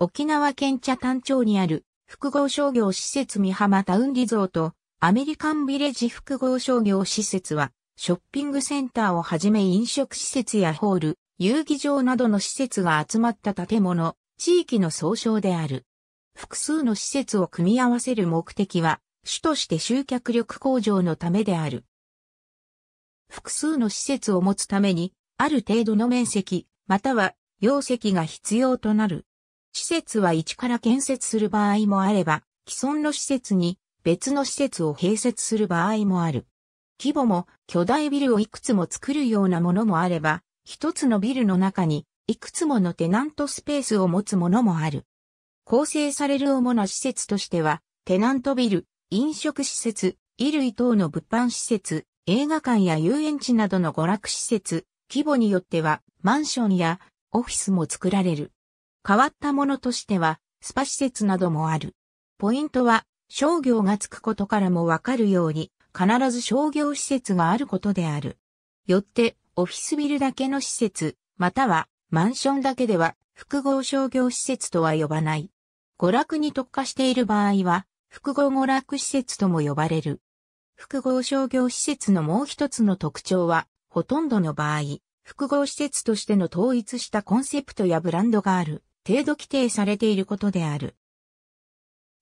沖縄県茶丹町にある複合商業施設美浜タウンリゾートアメリカンビレッジ複合商業施設はショッピングセンターをはじめ飲食施設やホール、遊技場などの施設が集まった建物、地域の総称である。複数の施設を組み合わせる目的は、主として集客力向上のためである。複数の施設を持つために、ある程度の面積、または容積が必要となる。施設は一から建設する場合もあれば、既存の施設に別の施設を併設する場合もある。規模も巨大ビルをいくつも作るようなものもあれば、一つのビルの中にいくつものテナントスペースを持つものもある。構成される主な施設としては、テナントビル、飲食施設、衣類等の物販施設、映画館や遊園地などの娯楽施設、規模によってはマンションやオフィスも作られる。変わったものとしては、スパ施設などもある。ポイントは、商業がつくことからもわかるように、必ず商業施設があることである。よって、オフィスビルだけの施設、またはマンションだけでは複合商業施設とは呼ばない。娯楽に特化している場合は、複合娯楽施設とも呼ばれる。複合商業施設のもう一つの特徴は、ほとんどの場合、複合施設としての統一したコンセプトやブランドがある。程度規定されていることである。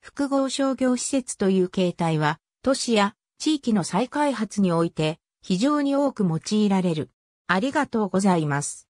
複合商業施設という形態は、都市や地域の再開発において非常に多く用いられる。ありがとうございます。